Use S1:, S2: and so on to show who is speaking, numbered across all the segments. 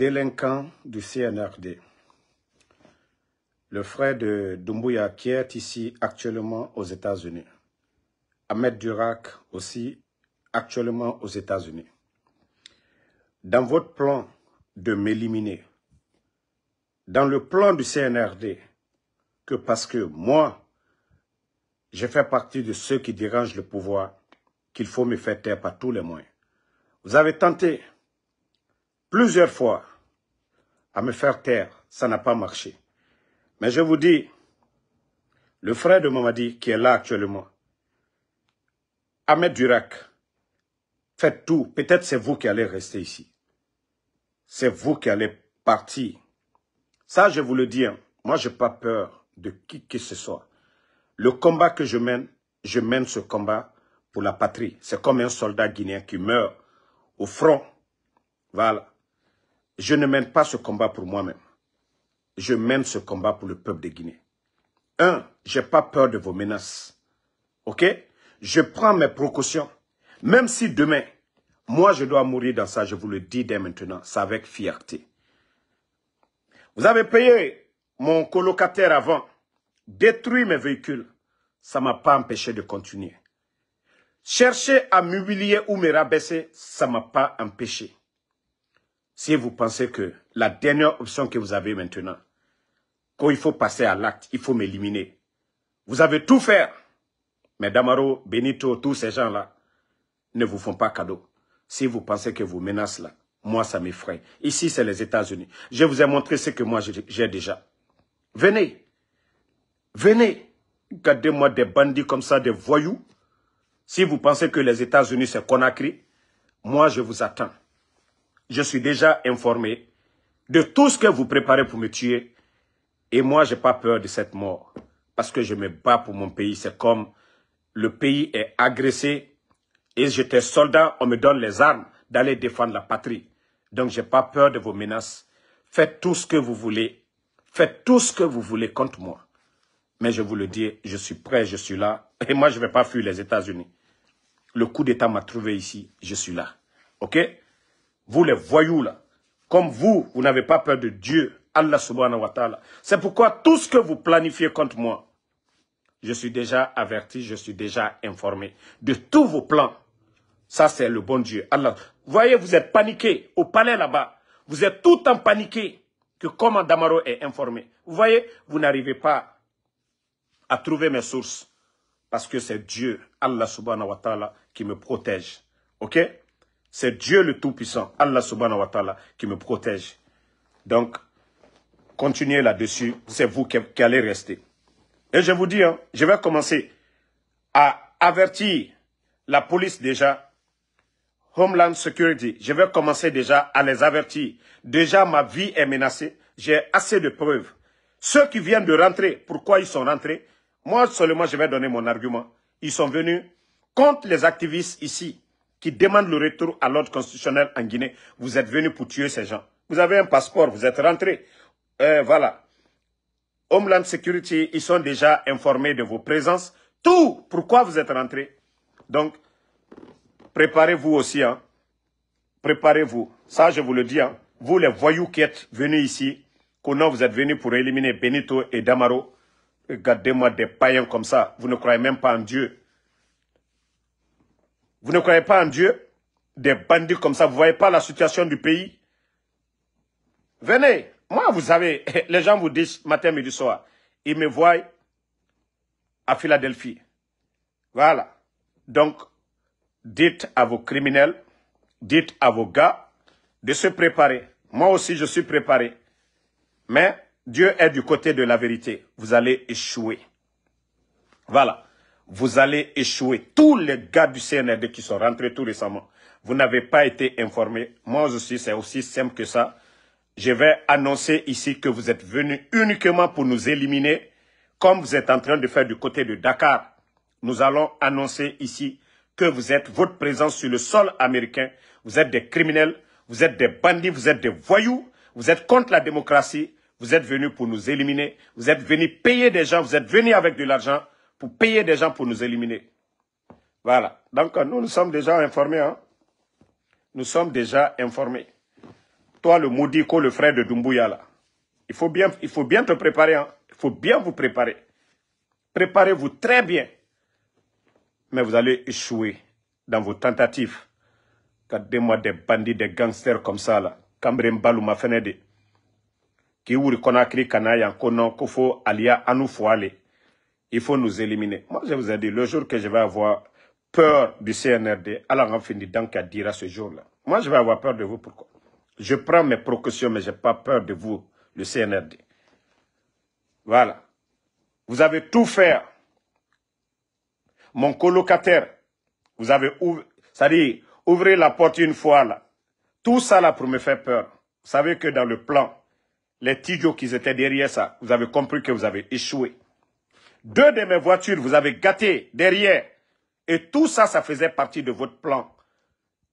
S1: délinquant du CNRD. Le frère de Doumbouya qui est ici actuellement aux États-Unis. Ahmed Durak aussi actuellement aux États-Unis. Dans votre plan de m'éliminer, dans le plan du CNRD, que parce que moi, je fais partie de ceux qui dérangent le pouvoir, qu'il faut me faire taire par tous les moyens. Vous avez tenté plusieurs fois à me faire taire. Ça n'a pas marché. Mais je vous dis, le frère de Mamadi qui est là actuellement, Ahmed Durak, faites tout. Peut-être c'est vous qui allez rester ici. C'est vous qui allez partir. Ça, je vous le dis, hein. moi, je n'ai pas peur de qui que ce soit. Le combat que je mène, je mène ce combat pour la patrie. C'est comme un soldat guinéen qui meurt au front. Voilà. Je ne mène pas ce combat pour moi-même. Je mène ce combat pour le peuple de Guinée. Un, n'ai pas peur de vos menaces. OK Je prends mes précautions. Même si demain, moi, je dois mourir dans ça, je vous le dis dès maintenant. C'est avec fierté. Vous avez payé mon colocataire avant, détruit mes véhicules. Ça ne m'a pas empêché de continuer. Chercher à m'humilier ou me rabaisser, ça ne m'a pas empêché si vous pensez que la dernière option que vous avez maintenant, quand il faut passer à l'acte, il faut m'éliminer. Vous avez tout fait. Mais Damaro, Benito, tous ces gens-là ne vous font pas cadeau. Si vous pensez que vous menacez là, moi, ça m'effraie. Ici, c'est les États-Unis. Je vous ai montré ce que moi, j'ai déjà. Venez. Venez. Gardez-moi des bandits comme ça, des voyous. Si vous pensez que les États-Unis, c'est Conakry, moi, je vous attends je suis déjà informé de tout ce que vous préparez pour me tuer. Et moi, je n'ai pas peur de cette mort. Parce que je me bats pour mon pays. C'est comme le pays est agressé et j'étais soldat, on me donne les armes d'aller défendre la patrie. Donc, je n'ai pas peur de vos menaces. Faites tout ce que vous voulez. Faites tout ce que vous voulez contre moi. Mais je vous le dis, je suis prêt, je suis là. Et moi, je ne vais pas fuir les États-Unis. Le coup d'État m'a trouvé ici, je suis là. OK vous les voyous là, comme vous, vous n'avez pas peur de Dieu, Allah subhanahu wa ta'ala. C'est pourquoi tout ce que vous planifiez contre moi, je suis déjà averti, je suis déjà informé de tous vos plans. Ça, c'est le bon Dieu. Allah. Voyez, vous êtes paniqué au palais là-bas. Vous êtes tout en paniqué que comment Damaro est informé. Vous voyez, vous n'arrivez pas à trouver mes sources parce que c'est Dieu, Allah subhanahu wa ta'ala, qui me protège. OK c'est Dieu le Tout-Puissant, Allah subhanahu wa ta'ala, qui me protège. Donc, continuez là-dessus. C'est vous qui, allez rester. Et je vous dis, hein, je vais commencer à avertir la police déjà, Homeland Security. Je vais commencer déjà à les avertir. Déjà, ma vie est menacée. J'ai assez de preuves. Ceux qui viennent de rentrer, pourquoi ils sont rentrés Moi seulement, je vais donner mon argument. Ils sont venus contre les activistes ici qui demandent le retour à l'ordre constitutionnel en Guinée, vous êtes venus pour tuer ces gens. Vous avez un passeport, vous êtes rentrés. Euh, voilà. Homeland Security, ils sont déjà informés de vos présences. Tout pourquoi vous êtes rentrés. Donc, préparez-vous aussi. Hein. Préparez-vous. Ça, je vous le dis. Hein. Vous, les voyous qui êtes venus ici, qu'on vous êtes venus pour éliminer Benito et Damaro, euh, gardez moi des païens comme ça. Vous ne croyez même pas en Dieu. Vous ne croyez pas en Dieu Des bandits comme ça, vous ne voyez pas la situation du pays Venez. Moi, vous avez, les gens vous disent matin, midi, soir. Ils me voient à Philadelphie. Voilà. Donc, dites à vos criminels, dites à vos gars de se préparer. Moi aussi, je suis préparé. Mais Dieu est du côté de la vérité. Vous allez échouer. Voilà vous allez échouer. Tous les gars du CNRD qui sont rentrés tout récemment, vous n'avez pas été informés. Moi aussi, c'est aussi simple que ça. Je vais annoncer ici que vous êtes venus uniquement pour nous éliminer, comme vous êtes en train de faire du côté de Dakar. Nous allons annoncer ici que vous êtes, votre présence sur le sol américain, vous êtes des criminels, vous êtes des bandits, vous êtes des voyous, vous êtes contre la démocratie, vous êtes venus pour nous éliminer, vous êtes venus payer des gens, vous êtes venus avec de l'argent, pour payer des gens pour nous éliminer. Voilà. Donc, nous, nous sommes déjà informés. Hein. Nous sommes déjà informés. Toi, le maudico le frère de Dumbuya, là. Il faut bien, il faut bien te préparer. Hein. Il faut bien vous préparer. Préparez-vous très bien. Mais vous allez échouer dans vos tentatives. Gardez-moi des bandits, des gangsters comme ça, là. Kambrem ma Fenede. Qui Konakri Konon, Kofo, Alia, Anoufouale. Il faut nous éliminer. Moi, je vous ai dit, le jour que je vais avoir peur du CNRD, alors finit donc à dire à ce jour-là. Moi, je vais avoir peur de vous. Pourquoi Je prends mes précautions, mais je n'ai pas peur de vous, le CNRD. Voilà. Vous avez tout fait. Mon colocataire, vous avez ouvert, Ça à ouvrez la porte une fois là. Tout ça là pour me faire peur. Vous savez que dans le plan, les tijots qui étaient derrière ça, vous avez compris que vous avez échoué. Deux de mes voitures, vous avez gâté derrière. Et tout ça, ça faisait partie de votre plan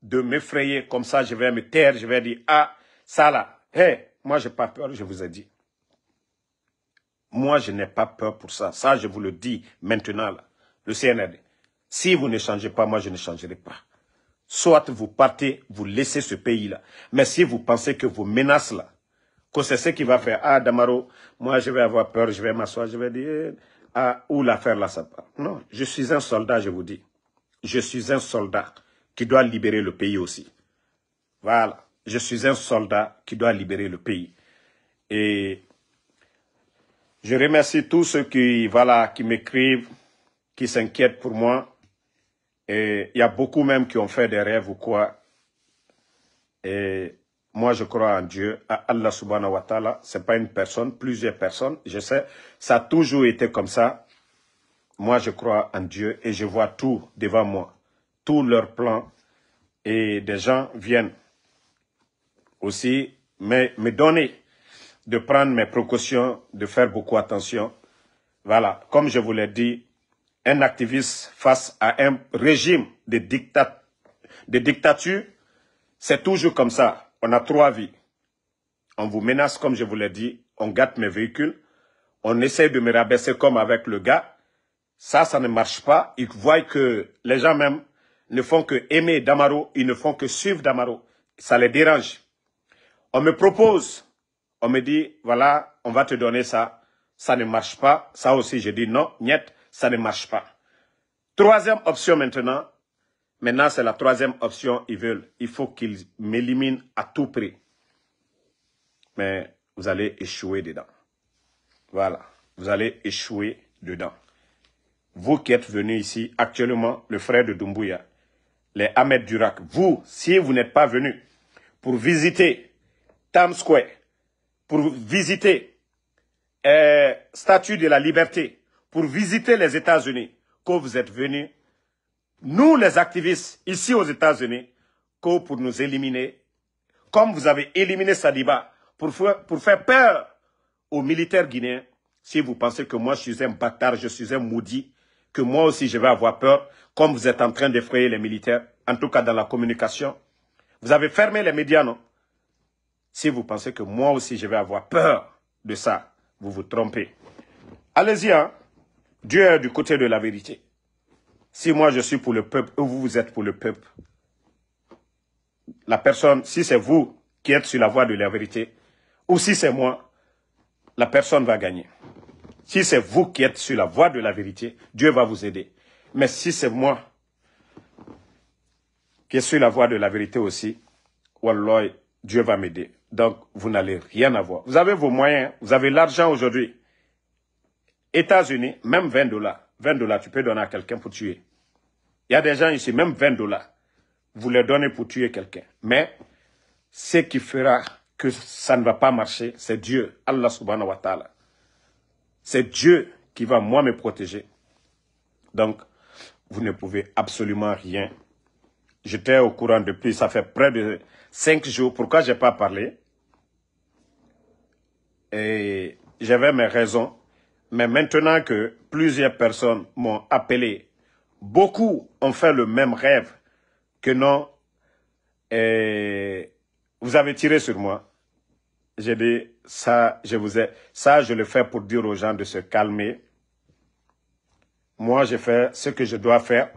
S1: de m'effrayer. Comme ça, je vais me taire, je vais dire, ah, ça là, hé, moi, moi, n'ai pas peur, je vous ai dit. Moi, je n'ai pas peur pour ça. Ça, je vous le dis maintenant, là, le CNRD. Si vous ne changez pas, moi, je ne changerai pas. Soit vous partez, vous laissez ce pays-là. Mais si vous pensez que vos menaces-là, que c'est ce qui va faire, ah, Damaro, moi, je vais avoir peur, je vais m'asseoir, je vais dire où l'affaire part. Non, je suis un soldat, je vous dis. Je suis un soldat qui doit libérer le pays aussi. Voilà, je suis un soldat qui doit libérer le pays. Et je remercie tous ceux qui, voilà, qui m'écrivent, qui s'inquiètent pour moi. Et il y a beaucoup même qui ont fait des rêves ou quoi. Et moi, je crois en Dieu, à Allah subhanahu wa ta'ala. Ce n'est pas une personne, plusieurs personnes. Je sais, ça a toujours été comme ça. Moi, je crois en Dieu et je vois tout devant moi. Tous leurs plans. Et des gens viennent aussi me, me donner de prendre mes précautions, de faire beaucoup attention. Voilà, comme je vous l'ai dit, un activiste face à un régime de, dictat, de dictature, c'est toujours comme ça on a trois vies. On vous menace, comme je vous l'ai dit, on gâte mes véhicules, on essaie de me rabaisser comme avec le gars. Ça, ça ne marche pas. Ils voient que les gens même ne font que aimer Damaro, ils ne font que suivre Damaro. Ça les dérange. On me propose, on me dit, voilà, on va te donner ça. Ça ne marche pas. Ça aussi, je dis non, niet, ça ne marche pas. Troisième option maintenant, Maintenant, c'est la troisième option, ils veulent. Il faut qu'ils m'éliminent à tout prix. Mais vous allez échouer dedans. Voilà, vous allez échouer dedans. Vous qui êtes venus ici, actuellement, le frère de Doumbouya, les Ahmed Durak, vous, si vous n'êtes pas venus pour visiter Times Square, pour visiter euh, Statue de la Liberté, pour visiter les États-Unis, que vous êtes venus nous les activistes ici aux États-Unis, que pour nous éliminer, comme vous avez éliminé Sadiba, pour faire, pour faire peur aux militaires guinéens, si vous pensez que moi je suis un bâtard, je suis un maudit, que moi aussi je vais avoir peur, comme vous êtes en train d'effrayer les militaires, en tout cas dans la communication. Vous avez fermé les médias, non Si vous pensez que moi aussi je vais avoir peur de ça, vous vous trompez. Allez-y, hein. Dieu est du côté de la vérité. Si moi je suis pour le peuple ou vous, vous êtes pour le peuple, la personne, si c'est vous qui êtes sur la voie de la vérité, ou si c'est moi, la personne va gagner. Si c'est vous qui êtes sur la voie de la vérité, Dieu va vous aider. Mais si c'est moi qui suis sur la voie de la vérité aussi, Wallah, Dieu va m'aider. Donc, vous n'allez rien avoir. Vous avez vos moyens, vous avez l'argent aujourd'hui. États-Unis, même 20 dollars. 20 dollars, tu peux donner à quelqu'un pour tuer. Il y a des gens ici, même 20 dollars, vous les donnez pour tuer quelqu'un. Mais ce qui fera que ça ne va pas marcher, c'est Dieu, Allah subhanahu wa ta'ala. C'est Dieu qui va, moi, me protéger. Donc, vous ne pouvez absolument rien. J'étais au courant depuis, ça fait près de 5 jours. Pourquoi je n'ai pas parlé Et j'avais mes raisons. Mais maintenant que plusieurs personnes m'ont appelé Beaucoup ont fait le même rêve que non, et vous avez tiré sur moi. J'ai dit, ça, je vous ai, ça, je le fais pour dire aux gens de se calmer. Moi, je fais ce que je dois faire.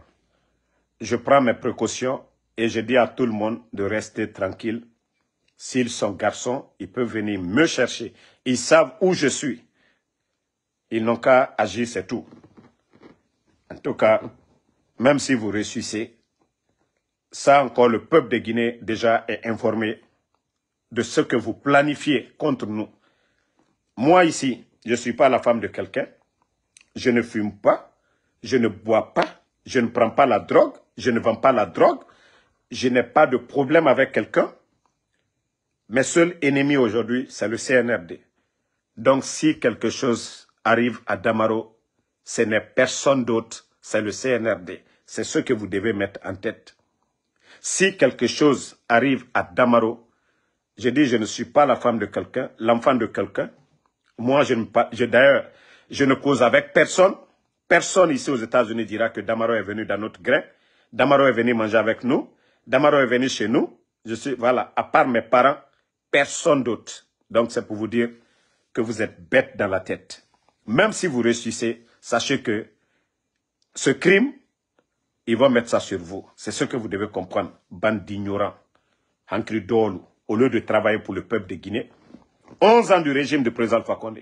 S1: Je prends mes précautions et je dis à tout le monde de rester tranquille. S'ils sont garçons, ils peuvent venir me chercher. Ils savent où je suis. Ils n'ont qu'à agir, c'est tout. En tout cas, même si vous réussissez, ça encore, le peuple de Guinée déjà est informé de ce que vous planifiez contre nous. Moi ici, je ne suis pas la femme de quelqu'un. Je ne fume pas. Je ne bois pas. Je ne prends pas la drogue. Je ne vends pas la drogue. Je n'ai pas de problème avec quelqu'un. Mes seuls ennemis aujourd'hui, c'est le CNRD. Donc si quelque chose arrive à Damaro, ce n'est personne d'autre, c'est le CNRD. C'est ce que vous devez mettre en tête. Si quelque chose arrive à Damaro, je dis je ne suis pas la femme de quelqu'un, l'enfant de quelqu'un. Moi, je, d'ailleurs, je ne cause avec personne. Personne ici aux États-Unis dira que Damaro est venu dans notre grain. Damaro est venu manger avec nous. Damaro est venu chez nous. Je suis, voilà, à part mes parents, personne d'autre. Donc, c'est pour vous dire que vous êtes bête dans la tête. Même si vous réussissez, sachez que ce crime ils vont mettre ça sur vous. C'est ce que vous devez comprendre. Bande d'ignorants. Hankri Dolou, au lieu de travailler pour le peuple de Guinée, 11 ans du régime de président Fakonde,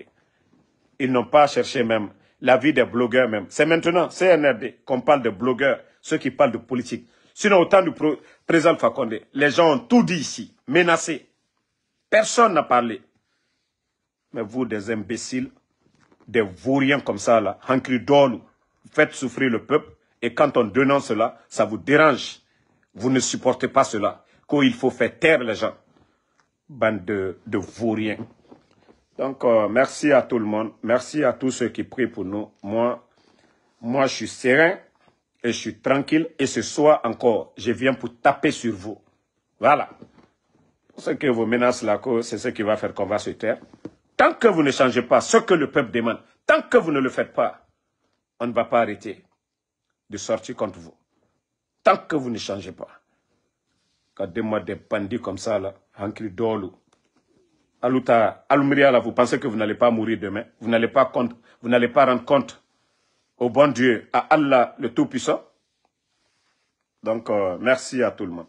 S1: ils n'ont pas cherché même la vie des blogueurs même. C'est maintenant, CNRD, qu'on parle de blogueurs, ceux qui parlent de politique. Sinon, au temps du président Fakonde, les gens ont tout dit ici, menacé. Personne n'a parlé. Mais vous, des imbéciles, des vauriens comme ça, là, Hankri Dolou, faites souffrir le peuple. Et quand on dénonce cela, ça vous dérange. Vous ne supportez pas cela. Il faut faire taire les gens. Bande de, de vauriens. Donc, euh, merci à tout le monde. Merci à tous ceux qui prient pour nous. Moi, moi, je suis serein et je suis tranquille. Et ce soir encore, je viens pour taper sur vous. Voilà. ce que vous menacez là, c'est ce qui va faire qu'on va se taire. Tant que vous ne changez pas ce que le peuple demande, tant que vous ne le faites pas, on ne va pas arrêter de sortir contre vous. Tant que vous ne changez pas. Quand des des bandits comme ça, là, en Dolu, vous pensez que vous n'allez pas mourir demain. Vous n'allez pas, compte, vous n'allez pas rendre compte au bon Dieu, à Allah, le Tout-Puissant. Donc, euh, merci à tout le monde.